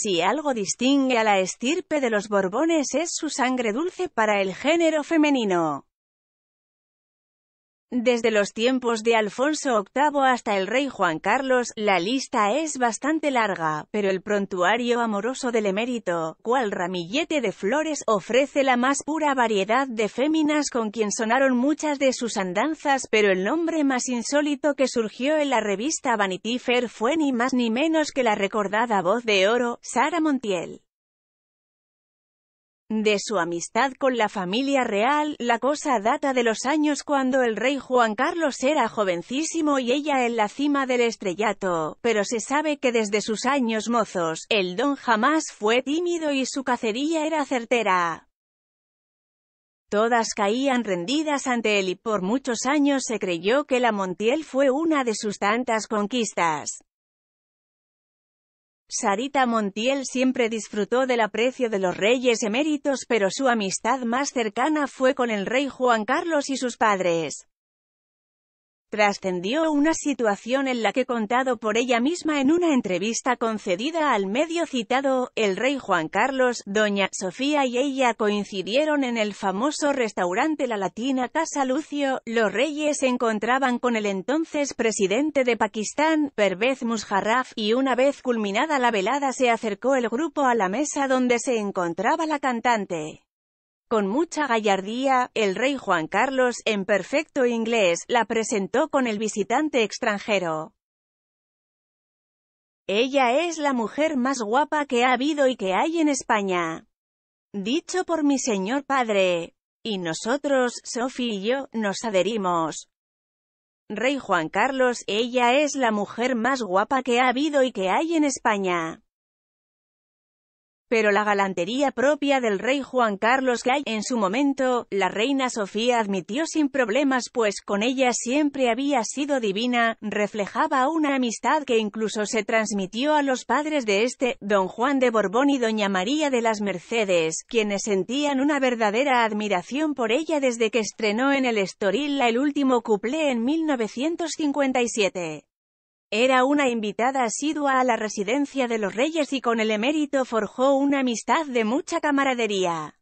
Si algo distingue a la estirpe de los Borbones es su sangre dulce para el género femenino. Desde los tiempos de Alfonso VIII hasta el rey Juan Carlos, la lista es bastante larga, pero el prontuario amoroso del emérito, cual ramillete de flores, ofrece la más pura variedad de féminas con quien sonaron muchas de sus andanzas, pero el nombre más insólito que surgió en la revista Vanity Fair fue ni más ni menos que la recordada voz de oro, Sara Montiel. De su amistad con la familia real, la cosa data de los años cuando el rey Juan Carlos era jovencísimo y ella en la cima del estrellato, pero se sabe que desde sus años mozos, el don jamás fue tímido y su cacería era certera. Todas caían rendidas ante él y por muchos años se creyó que la Montiel fue una de sus tantas conquistas. Sarita Montiel siempre disfrutó del aprecio de los reyes eméritos pero su amistad más cercana fue con el rey Juan Carlos y sus padres trascendió una situación en la que contado por ella misma en una entrevista concedida al medio citado, el rey Juan Carlos, doña Sofía y ella coincidieron en el famoso restaurante La Latina Casa Lucio, los reyes se encontraban con el entonces presidente de Pakistán, Pervez Musharraf, y una vez culminada la velada se acercó el grupo a la mesa donde se encontraba la cantante. Con mucha gallardía, el rey Juan Carlos, en perfecto inglés, la presentó con el visitante extranjero. Ella es la mujer más guapa que ha habido y que hay en España. Dicho por mi señor padre. Y nosotros, Sophie y yo, nos adherimos. Rey Juan Carlos, ella es la mujer más guapa que ha habido y que hay en España pero la galantería propia del rey Juan Carlos Gay, en su momento, la reina Sofía admitió sin problemas pues con ella siempre había sido divina, reflejaba una amistad que incluso se transmitió a los padres de este, don Juan de Borbón y doña María de las Mercedes, quienes sentían una verdadera admiración por ella desde que estrenó en el Estoril la el último cuplé en 1957. Era una invitada asidua a la residencia de los reyes y con el emérito forjó una amistad de mucha camaradería.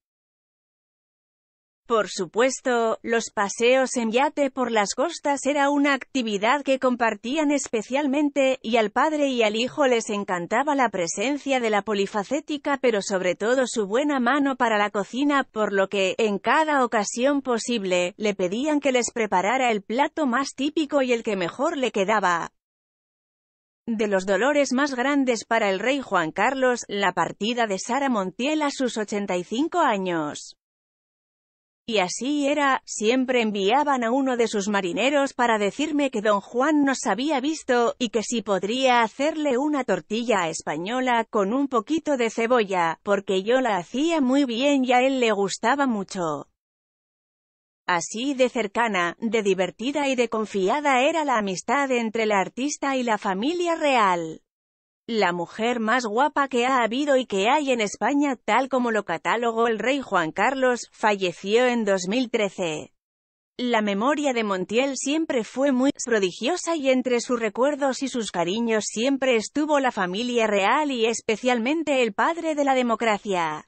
Por supuesto, los paseos en yate por las costas era una actividad que compartían especialmente, y al padre y al hijo les encantaba la presencia de la polifacética pero sobre todo su buena mano para la cocina, por lo que, en cada ocasión posible, le pedían que les preparara el plato más típico y el que mejor le quedaba. De los dolores más grandes para el rey Juan Carlos, la partida de Sara Montiel a sus 85 años. Y así era, siempre enviaban a uno de sus marineros para decirme que don Juan nos había visto, y que si podría hacerle una tortilla española con un poquito de cebolla, porque yo la hacía muy bien y a él le gustaba mucho. Así de cercana, de divertida y de confiada era la amistad entre la artista y la familia real. La mujer más guapa que ha habido y que hay en España, tal como lo catalogó el rey Juan Carlos, falleció en 2013. La memoria de Montiel siempre fue muy prodigiosa y entre sus recuerdos y sus cariños siempre estuvo la familia real y especialmente el padre de la democracia.